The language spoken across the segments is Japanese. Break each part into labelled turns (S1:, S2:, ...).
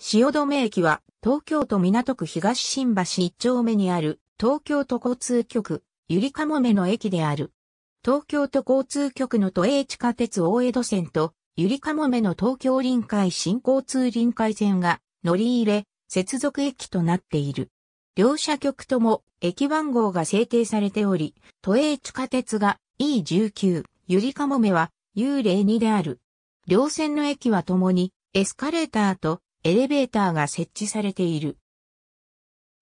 S1: 汐留駅は東京都港区東新橋1丁目にある東京都交通局ゆりかもめの駅である。東京都交通局の都営地下鉄大江戸線とゆりかもめの東京臨海新交通臨海線が乗り入れ接続駅となっている。両社局とも駅番号が制定されており、都営地下鉄が E19、ゆりかもめは U02 である。両線の駅は共にエスカレーターとエレベーターが設置されている。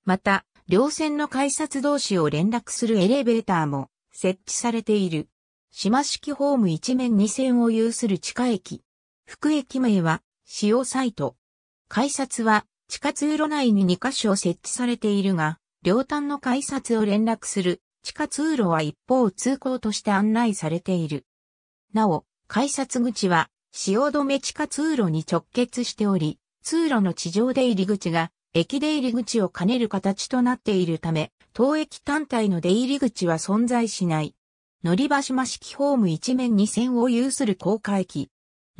S1: また、両線の改札同士を連絡するエレベーターも設置されている。島式ホーム一面二線を有する地下駅。副駅名は、使用サイト。改札は、地下通路内に2箇所設置されているが、両端の改札を連絡する地下通路は一方通行として案内されている。なお、改札口は、汐留地下通路に直結しており、通路の地上出入り口が駅出入り口を兼ねる形となっているため、当駅単体の出入り口は存在しない。乗り場島式ホーム一面に線を有する高架駅。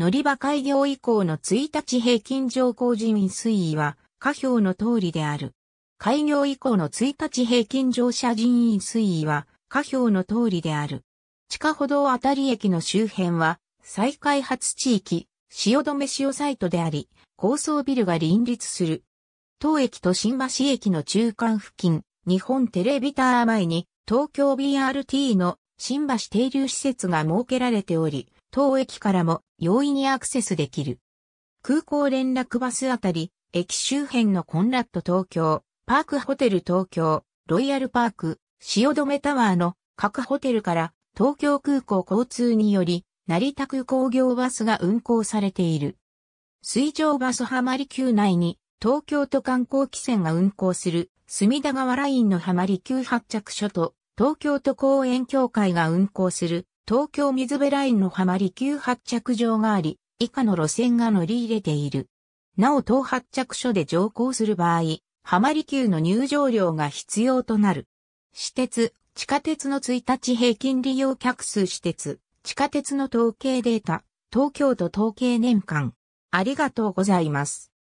S1: 乗り場開業以降の1日平均乗降人員推移は、下表の通りである。開業以降の1日平均乗車人員推移は、下表の通りである。地下歩道あたり駅の周辺は、再開発地域、汐留潮サイトであり、高層ビルが林立する。当駅と新橋駅の中間付近、日本テレビタワー前に、東京 BRT の新橋停留施設が設けられており、当駅からも容易にアクセスできる。空港連絡バスあたり、駅周辺のコンラット東京、パークホテル東京、ロイヤルパーク、汐留タワーの各ホテルから東京空港交通により成田区工業バスが運行されている。水上バス浜離宮内に東京都観光汽船が運行する隅田川ラインの浜離宮発着所と東京都公園協会が運行する東京水辺ラインの浜離宮発着場があり、以下の路線が乗り入れている。なお当発着所で乗降する場合、浜離宮の入場料が必要となる。私鉄、地下鉄の1日平均利用客数私鉄、地下鉄の統計データ、東京都統計年間。ありがとうございます。